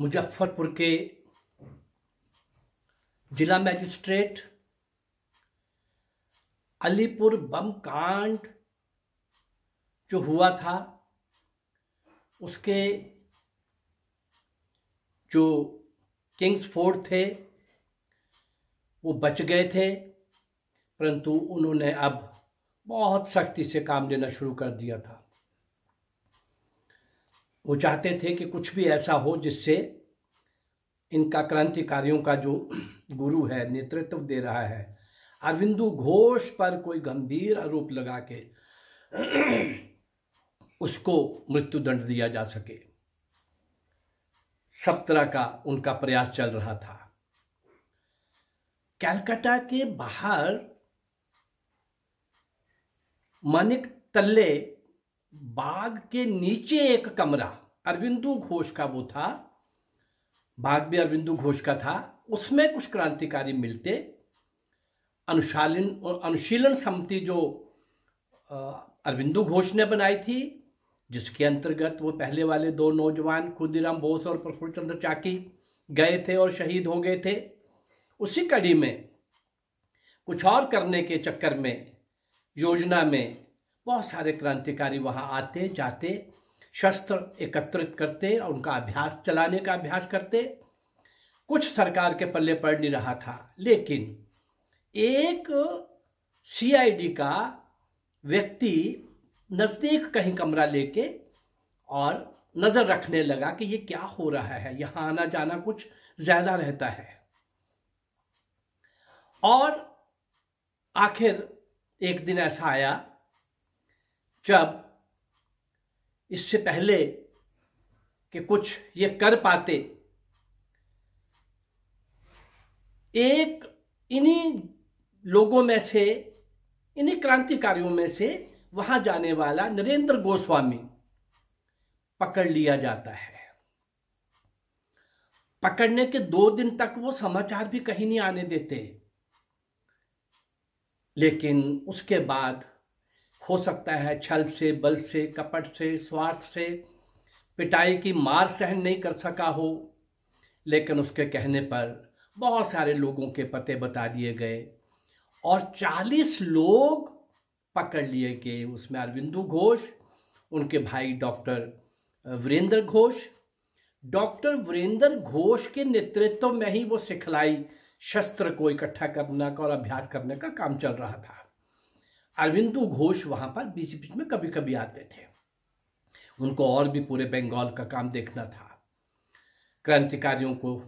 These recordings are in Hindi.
मुजफ्फरपुर के जिला मैजिस्ट्रेट अलीपुर बम कांड जो हुआ था उसके जो किंग्स फोर्ड थे वो बच गए थे परंतु उन्होंने अब बहुत सख्ती से काम लेना शुरू कर दिया था वो चाहते थे कि कुछ भी ऐसा हो जिससे इनका क्रांतिकारियों का जो गुरु है नेतृत्व दे रहा है अरविंदु घोष पर कोई गंभीर आरोप लगा के उसको मृत्युदंड दिया जा सके सब तरह का उनका प्रयास चल रहा था कैलकाटा के बाहर मानिक तल्ले बाग के नीचे एक कमरा अरविंदू घोष का वो था बाग भी अरविंदू घोष का था उसमें कुछ क्रांतिकारी मिलते अनुशालन अनुशीलन समिति जो अरविंदू घोष ने बनाई थी जिसके अंतर्गत वो पहले वाले दो नौजवान खुदीराम बोस और प्रफुल्ल चंद्र चाकी गए थे और शहीद हो गए थे उसी कड़ी में कुछ और करने के चक्कर में योजना में बहुत सारे क्रांतिकारी वहाँ आते जाते शस्त्र एकत्रित करते और उनका अभ्यास चलाने का अभ्यास करते कुछ सरकार के पल्ले पड़ नहीं रहा था लेकिन एक सीआईडी का व्यक्ति नज़दीक कहीं कमरा लेके और नज़र रखने लगा कि ये क्या हो रहा है यहाँ आना जाना कुछ ज़्यादा रहता है और आखिर एक दिन ऐसा आया जब इससे पहले कि कुछ ये कर पाते एक इन्हीं लोगों में से इन्हीं क्रांतिकारियों में से वहां जाने वाला नरेंद्र गोस्वामी पकड़ लिया जाता है पकड़ने के दो दिन तक वो समाचार भी कहीं नहीं आने देते लेकिन उसके बाद हो सकता है छल से बल से कपट से स्वार्थ से पिटाई की मार सहन नहीं कर सका हो लेकिन उसके कहने पर बहुत सारे लोगों के पते बता दिए गए और 40 लोग पकड़ लिए गए उसमें अरविंदु घोष उनके भाई डॉक्टर वीरेंद्र घोष डॉक्टर वीरेंद्र घोष के नेतृत्व में ही वो सिखलाई शस्त्र को इकट्ठा करने का और अभ्यास करने का काम चल रहा था अरविंदू घोष वहां पर बीच बीच में कभी कभी आते थे उनको और भी पूरे बंगाल का काम देखना था क्रांतिकारियों को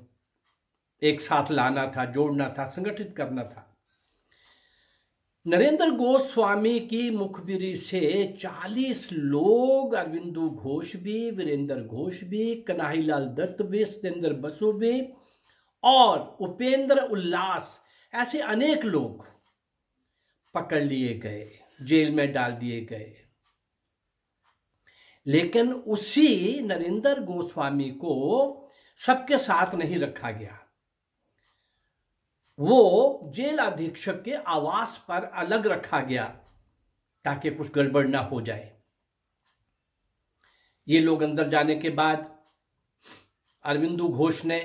एक साथ लाना था जोड़ना था संगठित करना था नरेंद्र गोस्वामी की मुखबिरी से 40 लोग अरविंदु घोष भी वीरेंद्र घोष भी कनाहीलाल दत्त भी सत्येंद्र बसु भी और उपेंद्र उल्लास ऐसे अनेक लोग पकड़ लिए गए जेल में डाल दिए गए लेकिन उसी नरेंद्र गोस्वामी को सबके साथ नहीं रखा गया वो जेल अधीक्षक के आवास पर अलग रखा गया ताकि कुछ गड़बड़ ना हो जाए ये लोग अंदर जाने के बाद अरविंदु घोष ने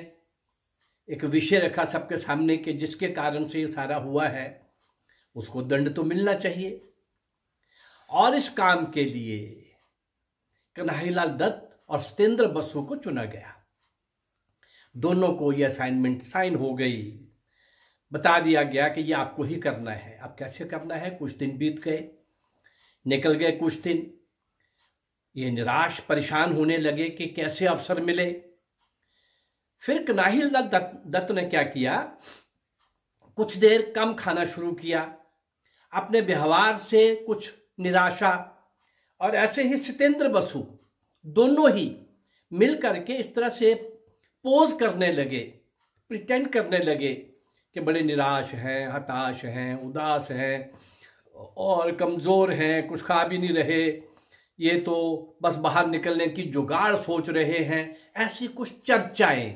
एक विषय रखा सबके सामने के जिसके कारण से ये सारा हुआ है उसको दंड तो मिलना चाहिए और इस काम के लिए कन्हैयालाल दत्त और सतेंद्र बसु को चुना गया दोनों को यह असाइनमेंट साइन हो गई बता दिया गया कि यह आपको ही करना है अब कैसे करना है कुछ दिन बीत गए निकल गए कुछ दिन ये निराश परेशान होने लगे कि कैसे अवसर मिले फिर कनाहिल दत्त दत्त ने क्या किया कुछ देर कम खाना शुरू किया अपने व्यवहार से कुछ निराशा और ऐसे ही सितेंद्र बसु दोनों ही मिल करके इस तरह से पोज करने लगे प्रिटेंड करने लगे कि बड़े निराश हैं हताश हैं उदास हैं और कमज़ोर हैं कुछ खा भी नहीं रहे ये तो बस बाहर निकलने की जुगाड़ सोच रहे हैं ऐसी कुछ चर्चाएं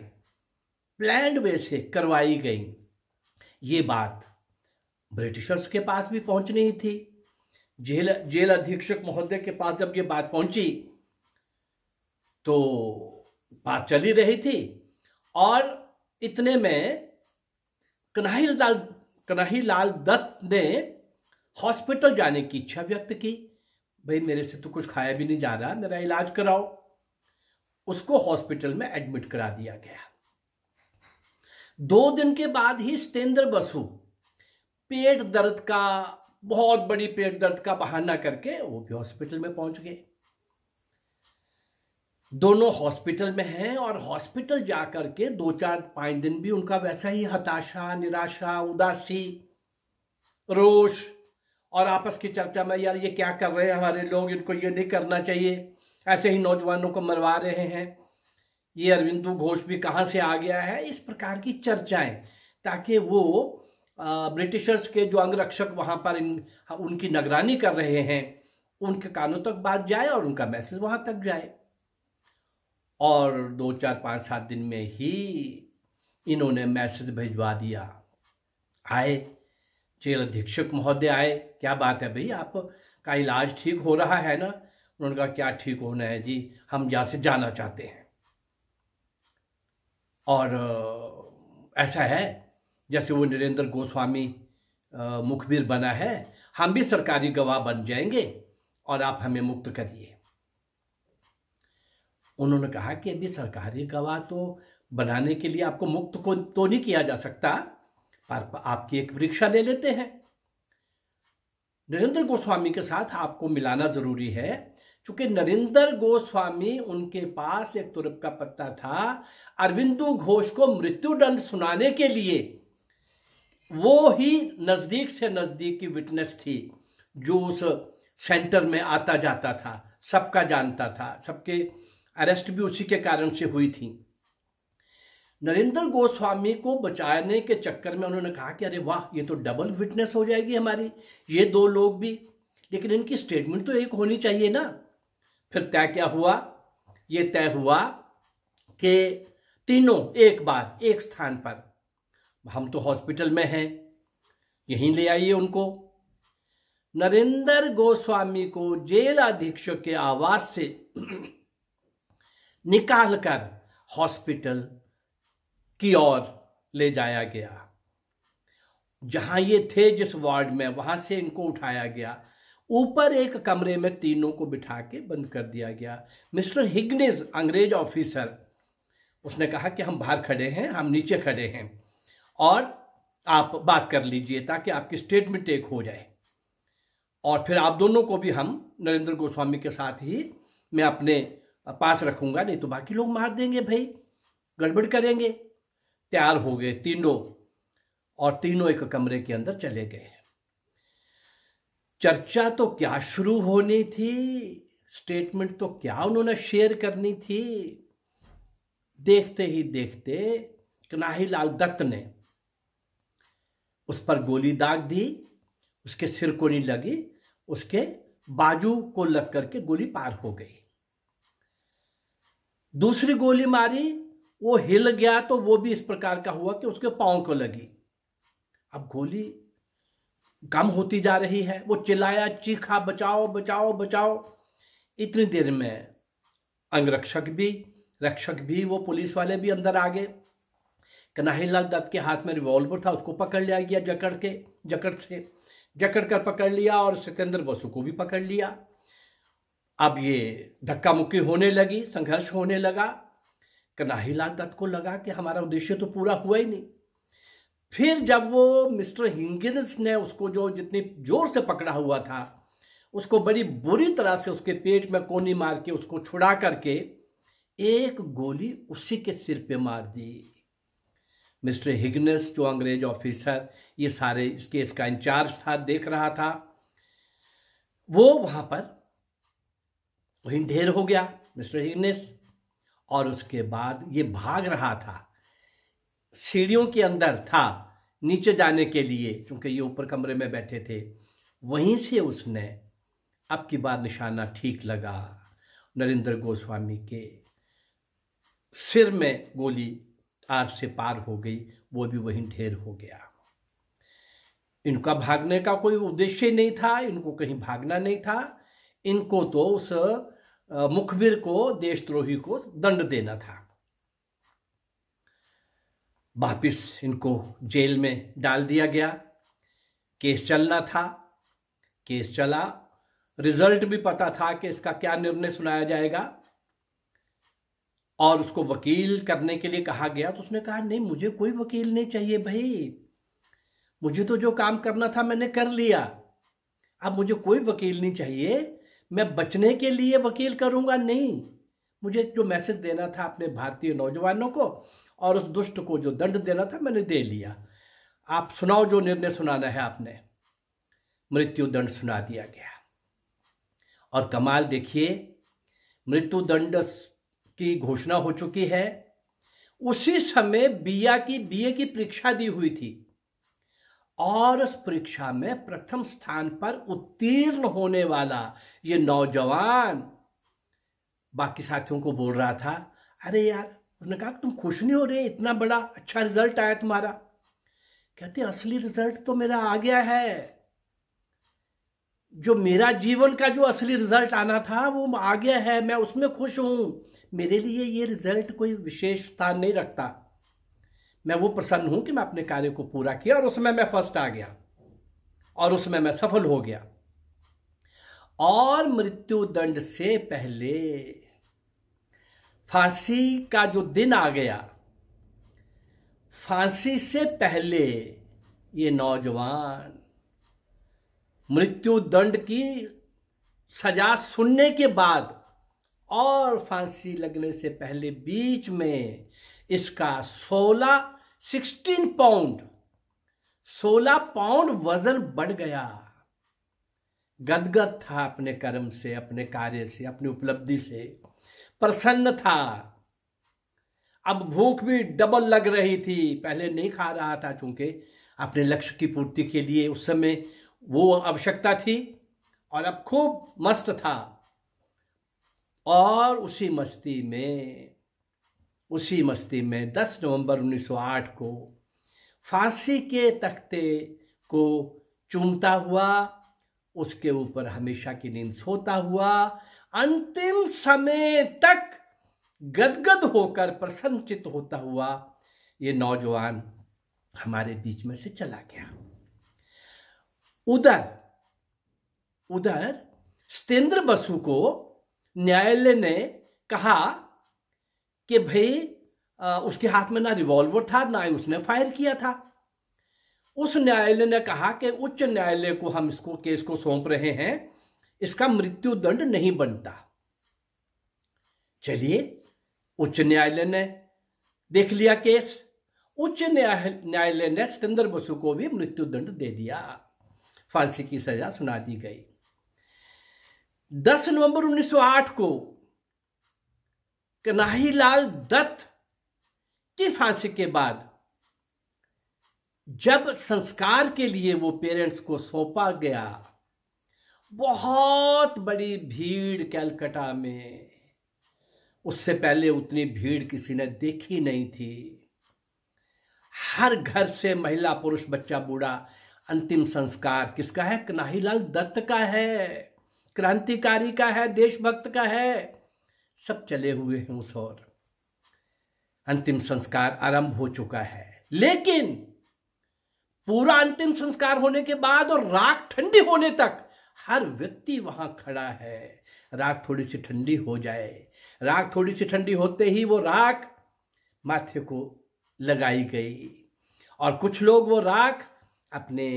प्लैंड वे से करवाई गई ये बात ब्रिटिशर्स के पास भी पहुंचनी नहीं थी जेल जेल अधीक्षक महोदय के पास जब ये बात पहुंची तो बात चली रही थी और इतने में कन्हही लाल कन्हही लाल दत्त ने हॉस्पिटल जाने की इच्छा व्यक्त की भाई मेरे से तो कुछ खाया भी नहीं जा रहा मेरा इलाज कराओ उसको हॉस्पिटल में एडमिट करा दिया गया दो दिन के बाद ही सतेंद्र बसु पेट दर्द का बहुत बड़ी पेट दर्द का बहाना करके वो भी हॉस्पिटल में पहुंच गए दोनों हॉस्पिटल में हैं और हॉस्पिटल जाकर के दो चार पांच दिन भी उनका वैसा ही हताशा निराशा उदासी रोष और आपस की चर्चा में यार ये क्या कर रहे हैं हमारे लोग इनको ये नहीं करना चाहिए ऐसे ही नौजवानों को मरवा रहे हैं ये अरविंदू घोष भी कहाँ से आ गया है इस प्रकार की चर्चाएं ताकि वो ब्रिटिशर्स के जो अंगरक्षक वहाँ पर इन हाँ, उनकी निगरानी कर रहे हैं उनके कानों तक बात जाए और उनका मैसेज वहाँ तक जाए और दो चार पाँच सात दिन में ही इन्होंने मैसेज भिजवा दिया आए जेल अधीक्षक महोदय आए क्या बात है भाई आप का इलाज ठीक हो रहा है ना उन्होंने कहा क्या ठीक होना है जी हम यहाँ से जाना चाहते हैं और ऐसा है जैसे वो नरेंद्र गोस्वामी मुखबिर बना है हम भी सरकारी गवाह बन जाएंगे और आप हमें मुक्त करिए उन्होंने कहा कि अभी सरकारी गवाह तो बनाने के लिए आपको मुक्त को तो नहीं किया जा सकता पर आपकी एक परीक्षा ले लेते हैं नरेंद्र गोस्वामी के साथ आपको मिलाना जरूरी है चूंकि नरेंद्र गोस्वामी उनके पास एक तुरप का पत्ता था अरविंदू घोष को मृत्युदंड सुनाने के लिए वो ही नज़दीक से नज़दीक की विटनेस थी जो उस सेंटर में आता जाता था सबका जानता था सबके अरेस्ट भी उसी के कारण से हुई थी नरेंद्र गोस्वामी को बचाने के चक्कर में उन्होंने कहा कि अरे वाह ये तो डबल विटनेस हो जाएगी हमारी ये दो लोग भी लेकिन इनकी स्टेटमेंट तो एक होनी चाहिए ना फिर तय क्या हुआ ये तय हुआ कि तीनों एक बार एक स्थान पर हम तो हॉस्पिटल में हैं यहीं ले आइए उनको नरेंद्र गोस्वामी को जेल अधीक्षक के आवास से निकालकर हॉस्पिटल की ओर ले जाया गया जहां ये थे जिस वार्ड में वहां से इनको उठाया गया ऊपर एक कमरे में तीनों को बिठा के बंद कर दिया गया मिस्टर हिग्निज अंग्रेज ऑफिसर उसने कहा कि हम बाहर खड़े हैं हम नीचे खड़े हैं और आप बात कर लीजिए ताकि आपकी स्टेटमेंट एक हो जाए और फिर आप दोनों को भी हम नरेंद्र गोस्वामी के साथ ही मैं अपने पास रखूंगा नहीं तो बाकी लोग मार देंगे भाई गड़बड़ करेंगे तैयार हो गए तीनों और तीनों एक कमरे के अंदर चले गए चर्चा तो क्या शुरू होनी थी स्टेटमेंट तो क्या उन्होंने शेयर करनी थी देखते ही देखते कन्हई लाल दत्त ने उस पर गोली दाग दी उसके सिर को नहीं लगी उसके बाजू को लग करके गोली पार हो गई दूसरी गोली मारी वो हिल गया तो वो भी इस प्रकार का हुआ कि उसके पाँव को लगी अब गोली कम होती जा रही है वो चिल्लाया चीखा बचाओ बचाओ बचाओ इतनी देर में अंगरक्षक भी रक्षक भी वो पुलिस वाले भी अंदर आ गए कन्हैलाल दत्त के हाथ में रिवॉल्वर था उसको पकड़ लिया गया जकड़ के जकड़ से जकड़ कर पकड़ लिया और सत्येंद्र बसु को भी पकड़ लिया अब ये धक्का मुक्की होने लगी संघर्ष होने लगा कन्हैलाल दत्त को लगा कि हमारा उद्देश्य तो पूरा हुआ ही नहीं फिर जब वो मिस्टर हिंगिन्स ने उसको जो जितनी जोर से पकड़ा हुआ था उसको बड़ी बुरी तरह से उसके पेट में कोनी मार के उसको छुड़ा करके एक गोली उसी के सिर पे मार दी मिस्टर हिगनेस जो अंग्रेज ऑफिसर ये सारे इस केस का इंचार्ज था देख रहा था वो वहां पर वहीं ढेर हो गया मिस्टर हिगनेस और उसके बाद ये भाग रहा था सीढ़ियों के अंदर था नीचे जाने के लिए क्योंकि ये ऊपर कमरे में बैठे थे वहीं से उसने अब की बार निशाना ठीक लगा नरेंद्र गोस्वामी के सिर में गोली आर से पार हो गई वो भी वहीं ढेर हो गया इनका भागने का कोई उद्देश्य नहीं था इनको कहीं भागना नहीं था इनको तो उस मुखबिर को देशद्रोही को दंड देना था वापिस इनको जेल में डाल दिया गया केस चलना था केस चला रिजल्ट भी पता था कि इसका क्या निर्णय सुनाया जाएगा और उसको वकील करने के लिए कहा गया तो उसने कहा नहीं मुझे कोई वकील नहीं चाहिए भाई मुझे तो जो काम करना था मैंने कर लिया अब मुझे कोई वकील नहीं चाहिए मैं बचने के लिए वकील करूंगा नहीं मुझे जो मैसेज देना था अपने भारतीय नौजवानों को और उस दुष्ट को जो दंड देना था मैंने दे लिया आप सुनाओ जो निर्णय सुनाना है आपने मृत्यु दंड सुना दिया गया और कमाल देखिए मृत्यु दंड की घोषणा हो चुकी है उसी समय बीया की बीए की परीक्षा दी हुई थी और उस परीक्षा में प्रथम स्थान पर उत्तीर्ण होने वाला ये नौजवान बाकी साथियों को बोल रहा था अरे यार उसने कहा तुम खुश नहीं हो रहे इतना बड़ा अच्छा रिजल्ट आया तुम्हारा कहते असली रिजल्ट तो मेरा आ गया है जो मेरा जीवन का जो असली रिजल्ट आना था वो आ गया है मैं उसमें खुश हूं मेरे लिए ये रिजल्ट कोई विशेष स्थान नहीं रखता मैं वो प्रसन्न हूं कि मैं अपने कार्य को पूरा किया और उसमें मैं फर्स्ट आ गया और उसमें मैं सफल हो गया और मृत्यु दंड से पहले फांसी का जो दिन आ गया फांसी से पहले ये नौजवान मृत्यु दंड की सजा सुनने के बाद और फांसी लगने से पहले बीच में इसका 16 16 पाउंड 16 पाउंड वजन बढ़ गया गदगद था अपने कर्म से अपने कार्य से अपनी उपलब्धि से प्रसन्न था अब भूख भी डबल लग रही थी पहले नहीं खा रहा था चूंकि अपने लक्ष्य की पूर्ति के लिए उस समय वो आवश्यकता थी और अब खूब मस्त था और उसी मस्ती में उसी मस्ती में 10 नवंबर 1908 को फांसी के तख्ते को चूमता हुआ उसके ऊपर हमेशा की नींद सोता हुआ अंतिम समय तक गदगद होकर प्रसन्नचित होता हुआ ये नौजवान हमारे बीच में से चला गया उधर उधर सतेंद्र बसु को न्यायालय ने कहा कि भाई उसके हाथ में ना रिवॉल्वर था ना ही उसने फायर किया था उस न्यायालय ने कहा कि उच्च न्यायालय को हम इसको केस को सौंप रहे हैं इसका मृत्यु दंड नहीं बनता चलिए उच्च न्यायालय ने देख लिया केस उच्च न्यायालय ने सतेंद्र बसु को भी मृत्यु दंड दे दिया फांसी की सजा सुना दी गई 10 नवंबर 1908 को कनाही लाल दत्त की फांसी के बाद जब संस्कार के लिए वो पेरेंट्स को सौंपा गया बहुत बड़ी भीड़ कैलकटा में उससे पहले उतनी भीड़ किसी ने देखी नहीं थी हर घर से महिला पुरुष बच्चा बूढ़ा अंतिम संस्कार किसका है कन्हैयालाल दत्त का है क्रांतिकारी का है देशभक्त का है सब चले हुए हैं उस और अंतिम संस्कार आरंभ हो चुका है लेकिन पूरा अंतिम संस्कार होने के बाद और राख ठंडी होने तक हर व्यक्ति वहां खड़ा है राख थोड़ी सी ठंडी हो जाए राख थोड़ी सी ठंडी होते ही वो राख माथे को लगाई गई और कुछ लोग वो राख अपने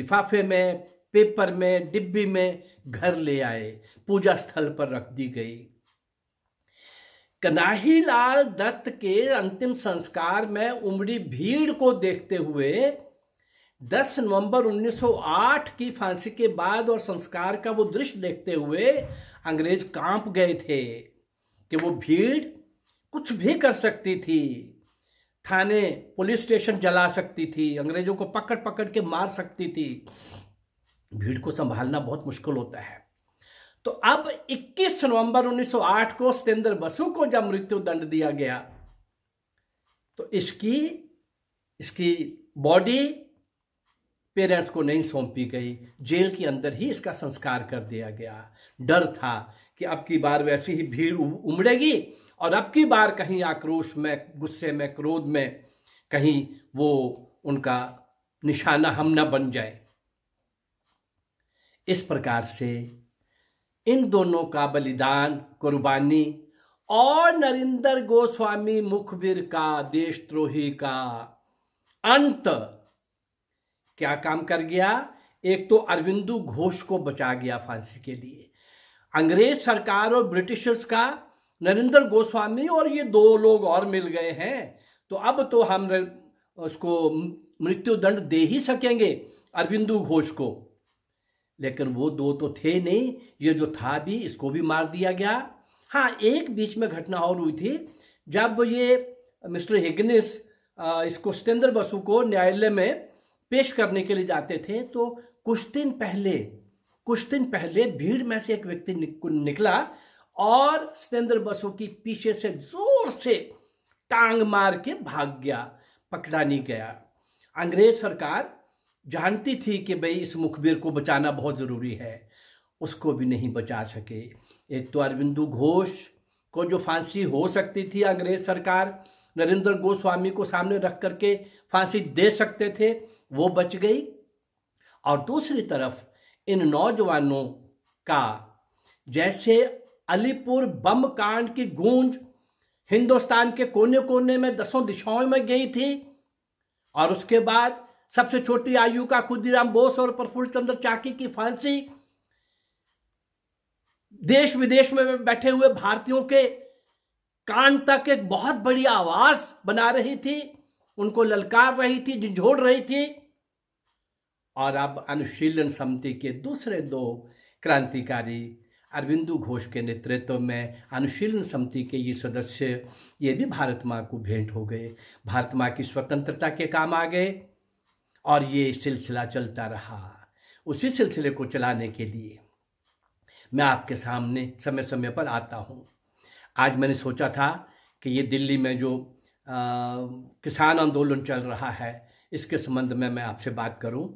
लिफाफे में पेपर में डिब्बी में घर ले आए पूजा स्थल पर रख दी गई कनाही लाल दत्त के अंतिम संस्कार में उमड़ी भीड़ को देखते हुए 10 नवंबर 1908 की फांसी के बाद और संस्कार का वो दृश्य देखते हुए अंग्रेज कांप गए थे कि वो भीड़ कुछ भी कर सकती थी थाने पुलिस स्टेशन जला सकती थी अंग्रेजों को पकड़ पकड़ के मार सकती थी भीड़ को संभालना बहुत मुश्किल होता है तो अब 21 नवंबर 1908 को सतेंद्र बसु को जब मृत्यु दंड दिया गया तो इसकी इसकी बॉडी पेरेंट्स को नहीं सौंपी गई जेल के अंदर ही इसका संस्कार कर दिया गया डर था कि अब की बार वैसी ही भीड़ उमड़ेगी और अब की बार कहीं आक्रोश में गुस्से में क्रोध में कहीं वो उनका निशाना हम न बन जाए इस प्रकार से इन दोनों का बलिदान कुर्बानी और नरेंद्र गोस्वामी मुखबिर का देशद्रोही का अंत क्या काम कर गया एक तो अरविंदू घोष को बचा गया फांसी के लिए अंग्रेज सरकार और ब्रिटिशर्स का नरेंद्र गोस्वामी और ये दो लोग और मिल गए हैं तो अब तो हम उसको मृत्यु दंड दे ही सकेंगे अरविंदु घोष को लेकिन वो दो तो थे नहीं ये जो था भी इसको भी मार दिया गया हाँ एक बीच में घटना और हुई थी जब ये मिस्टर हिगनिस इसको सत्येंद्र बसु को न्यायालय में पेश करने के लिए जाते थे तो कुछ दिन पहले कुछ दिन पहले भीड़ में से एक व्यक्ति निकला और सतेंद्र बसु की पीछे से जोर से टांग मार के भाग गया पकड़ा नहीं गया अंग्रेज सरकार जानती थी कि भाई इस मुखबिर को बचाना बहुत ज़रूरी है उसको भी नहीं बचा सके एक तो अरविंदू घोष को जो फांसी हो सकती थी अंग्रेज सरकार नरेंद्र गोस्वामी को सामने रख करके फांसी दे सकते थे वो बच गई और दूसरी तरफ इन नौजवानों का जैसे अलीपुर बम कांड की गूंज हिंदुस्तान के कोने कोने में दसों दिशाओं में गई थी और उसके बाद सबसे छोटी आयु का खुदीराम बोस और प्रफुल्ल चंद्र चाकी की फांसी देश विदेश में बैठे हुए भारतीयों के कान तक एक बहुत बड़ी आवाज बना रही थी उनको ललकार रही थी झिझोड़ रही थी और अब अनुशीलन समिति के दूसरे दो क्रांतिकारी अरविंदू घोष के नेतृत्व में अनुशीलन समिति के ये सदस्य ये भी भारत माँ को भेंट हो गए भारत माँ की स्वतंत्रता के काम आ गए और ये सिलसिला चलता रहा उसी सिलसिले को चलाने के लिए मैं आपके सामने समय समय पर आता हूँ आज मैंने सोचा था कि ये दिल्ली में जो आ, किसान आंदोलन चल रहा है इसके संबंध में मैं आपसे बात करूँ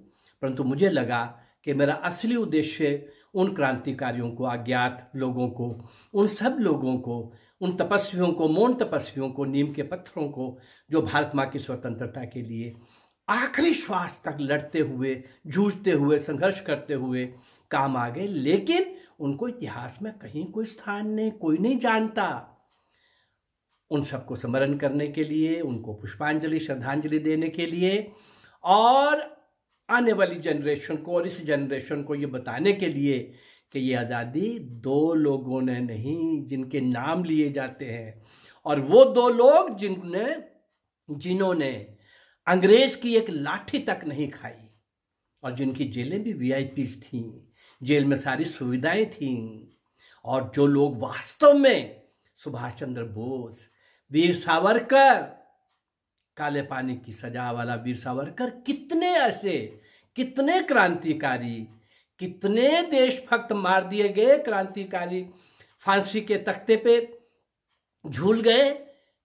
परंतु मुझे लगा कि मेरा असली उद्देश्य उन क्रांतिकारियों को अज्ञात लोगों को उन सब लोगों को उन तपस्वियों को मौन तपस्वियों को नीम के पत्थरों को जो भारत माँ की स्वतंत्रता के लिए आखिरी श्वास तक लड़ते हुए जूझते हुए संघर्ष करते हुए काम आ गए लेकिन उनको इतिहास में कहीं कोई स्थान नहीं कोई नहीं जानता उन सबको स्मरण करने के लिए उनको पुष्पांजलि श्रद्धांजलि देने के लिए और आने वाली जनरेशन को और इस जनरेशन को ये बताने के लिए कि ये आज़ादी दो लोगों ने नहीं जिनके नाम लिए जाते हैं और वो दो लोग जिनने जिन्होंने अंग्रेज़ की एक लाठी तक नहीं खाई और जिनकी जेलें भी वी थीं जेल में सारी सुविधाएं थीं और जो लोग वास्तव में सुभाष चंद्र बोस वीर सावरकर काले पानी की सजा वाला वीर सावरकर कितने ऐसे कितने क्रांतिकारी कितने देशभक्त मार दिए गए क्रांतिकारी फांसी के तख्ते पे झूल गए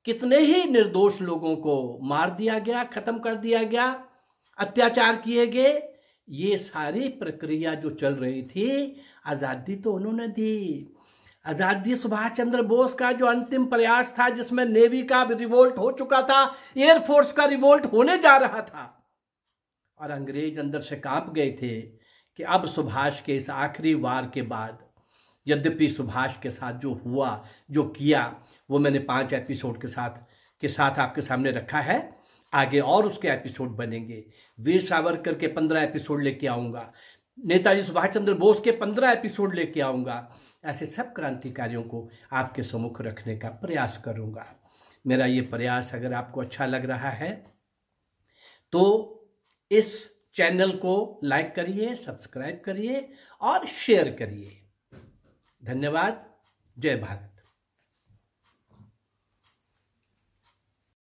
कितने ही निर्दोष लोगों को मार दिया गया खत्म कर दिया गया अत्याचार किए गए ये सारी प्रक्रिया जो चल रही थी आज़ादी तो उन्होंने दी आजादी सुभाष चंद्र बोस का जो अंतिम प्रयास था जिसमें नेवी का रिवोल्ट हो चुका था एयरफोर्स का रिवोल्ट होने जा रहा था और अंग्रेज अंदर से कांप गए थे कि अब सुभाष के इस आखिरी वार के बाद यद्यपि सुभाष के साथ जो हुआ जो किया वो मैंने पांच एपिसोड के साथ के साथ आपके सामने रखा है आगे और उसके एपिसोड बनेंगे वीर सावरकर के पंद्रह एपिसोड लेके आऊंगा नेताजी सुभाष चंद्र बोस के पंद्रह एपिसोड लेके आऊंगा ऐसे सब क्रांतिकारियों को आपके सम्मुख रखने का प्रयास करूंगा मेरा ये प्रयास अगर आपको अच्छा लग रहा है तो इस चैनल को लाइक करिए सब्सक्राइब करिए और शेयर करिए धन्यवाद जय भारत